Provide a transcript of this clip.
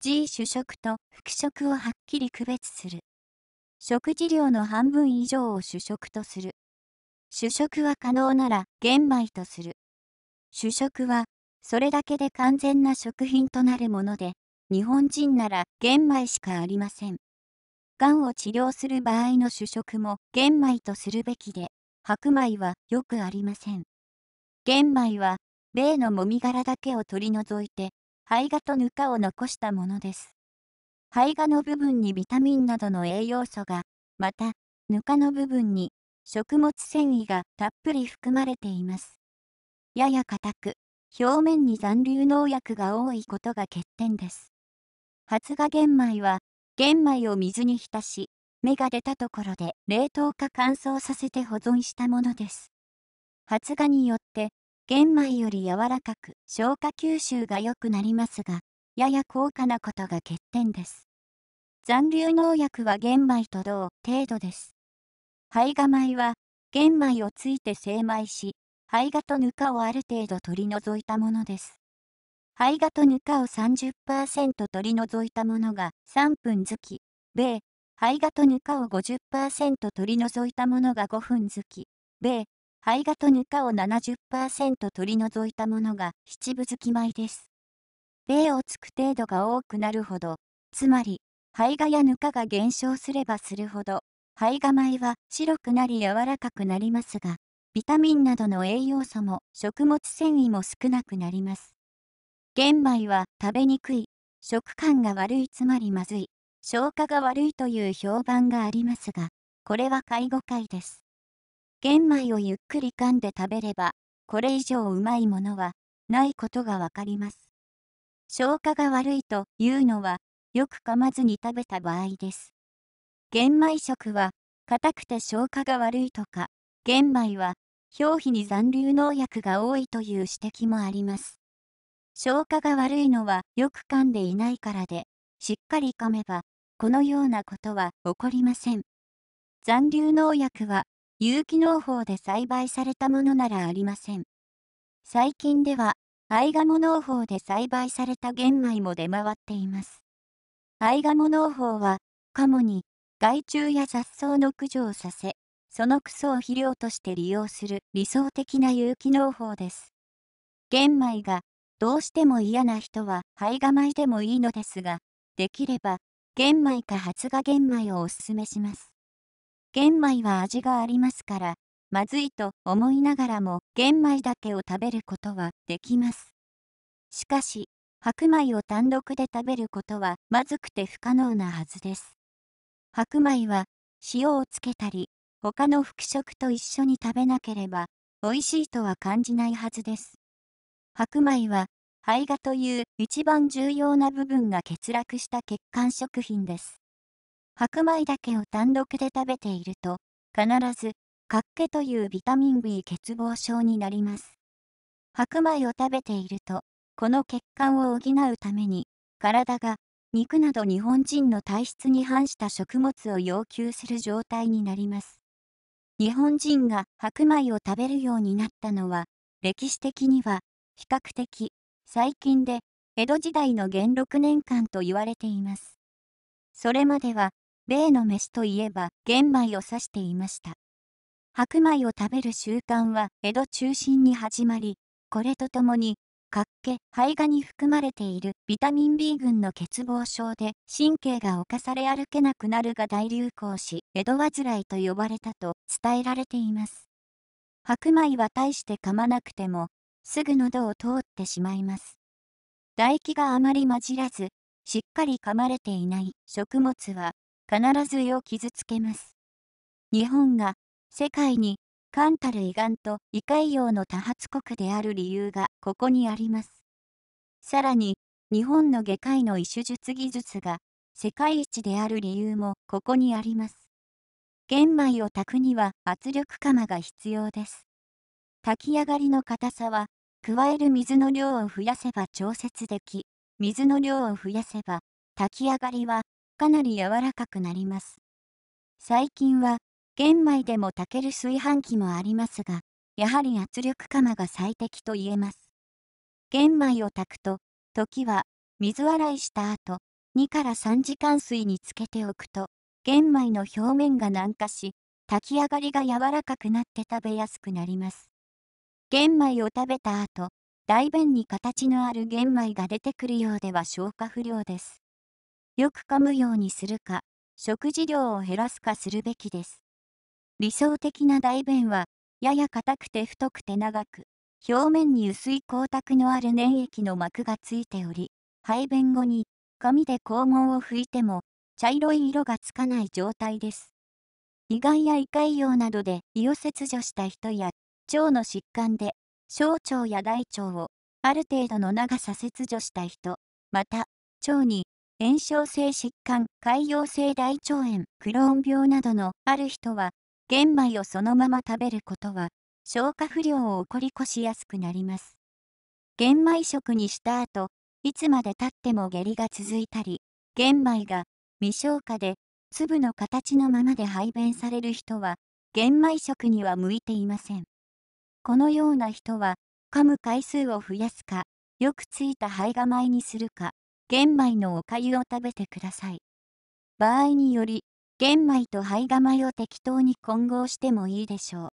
G 主食と副食をはっきり区別する。食事量の半分以上を主食とする。主食は可能なら玄米とする。主食はそれだけで完全な食品となるもので、日本人なら玄米しかありません。がんを治療する場合の主食も玄米とするべきで、白米はよくありません。玄米は、米のもみ殻だけを取り除いて、胚芽とぬかを残したものです。胚芽の部分にビタミンなどの栄養素が、また、ぬかの部分に食物繊維がたっぷり含まれています。やや硬く、表面に残留農薬が多いことが欠点です。発芽玄米は、玄米を水に浸し、芽が出たところで冷凍か乾燥させて保存したものです。発芽によって玄米より柔らかく消化吸収が良くなりますが、やや高価なことが欠点です。残留農薬は玄米と同程度です。胚芽米は玄米をついて精米し、胚芽とぬかをある程度取り除いたものです。胚芽とぬかを30%取り除いたものが3分ずき、米、胚芽とぬかを50%取り除いたものが5分ずき、米、胚芽とぬかを70%取り除いたものが七分付き米です。米をつく程度が多くなるほど、つまり、胚芽やぬかが減少すればするほど、胚芽米は白くなり柔らかくなりますが、ビタミンなどの栄養素も食物繊維も少なくなります。玄米は食べにくい、食感が悪いつまりまずい、消化が悪いという評判がありますが、これは介護会です。玄米をゆっくり噛んで食べれば、これ以上うまいものはないことがわかります。消化が悪いというのは、よく噛まずに食べた場合です。玄米食は、硬くて消化が悪いとか、玄米は表皮に残留農薬が多いという指摘もあります。消化が悪いのはよく噛んでいないからで、しっかり噛めば、このようなことは起こりません。残留農薬は有機農法で栽培されたものならありません。最近では、アイガモ農法で栽培された玄米も出回っています。アイガモ農法は、カモに害虫や雑草の駆除をさせ、そのクソを肥料として利用する理想的な有機農法です。玄米がどうしても嫌な人は胚芽米でもいいのですが、できれば玄米か発芽玄米をおすすめします。玄米は味がありますから、まずいと思いながらも玄米だけを食べることはできます。しかし、白米を単独で食べることはまずくて不可能なはずです。白米は塩をつけたり、他の副食と一緒に食べなければ、美味しいとは感じないはずです。白米は胚芽という一番重要な部分が欠落した血管食品です。白米だけを単独で食べていると、必ず、かっというビタミン B 欠乏症になります。白米を食べていると、この血管を補うために、体が肉など日本人の体質に反した食物を要求する状態になります。日本人が白米を食べるようになったのは、歴史的には比較的最近で江戸時代の元禄年間と言われています。それまでは例の飯といえば玄米を指していました白米を食べる習慣は江戸中心に始まりこれとともにかっけ胚がに含まれているビタミン B 群の欠乏症で神経が侵され歩けなくなるが大流行し江戸患いと呼ばれたと伝えられています白米は大して噛まなくてもすぐ喉を通ってしまいます唾液があまり混じらずしっかり噛まれていない食物は必ず胃を傷つけます。日本が世界にンたる胃がんと胃潰瘍の多発国である理由がここにあります。さらに、日本の外科医の医手術技術が世界一である理由もここにあります。玄米を炊くには圧力釜が必要です。炊き上がりの硬さは、加える水の量を増やせば調節でき、水の量を増やせば、炊き上がりはかなり柔らかくなります。最近は玄米でも炊ける炊飯器もありますが、やはり圧力釜が最適と言えます。玄米を炊くと、時は水洗いした後、2から3時間水につけておくと、玄米の表面が軟化し、炊き上がりが柔らかくなって食べやすくなります。玄米を食べた後、大便に形のある玄米が出てくるようでは消化不良です。よく噛むようにするか、食事量を減らすかするべきです。理想的な大便は、やや硬くて太くて長く、表面に薄い光沢のある粘液の膜がついており、排便後に紙で肛門を拭いても茶色い色がつかない状態です。胃がんや胃潰瘍などで胃を切除した人や腸の疾患で小腸や大腸をある程度の長さ切除した人、また腸に炎症性疾患、潰瘍性大腸炎、クローン病などのある人は、玄米をそのまま食べることは、消化不良を起こりこしやすくなります。玄米食にした後、いつまでたっても下痢が続いたり、玄米が未消化で粒の形のままで排便される人は、玄米食には向いていません。このような人は、噛む回数を増やすか、よくついた胚芽米にするか、玄米のおかゆを食べてください。場合により、玄米と胚芽米を適当に混合してもいいでしょう。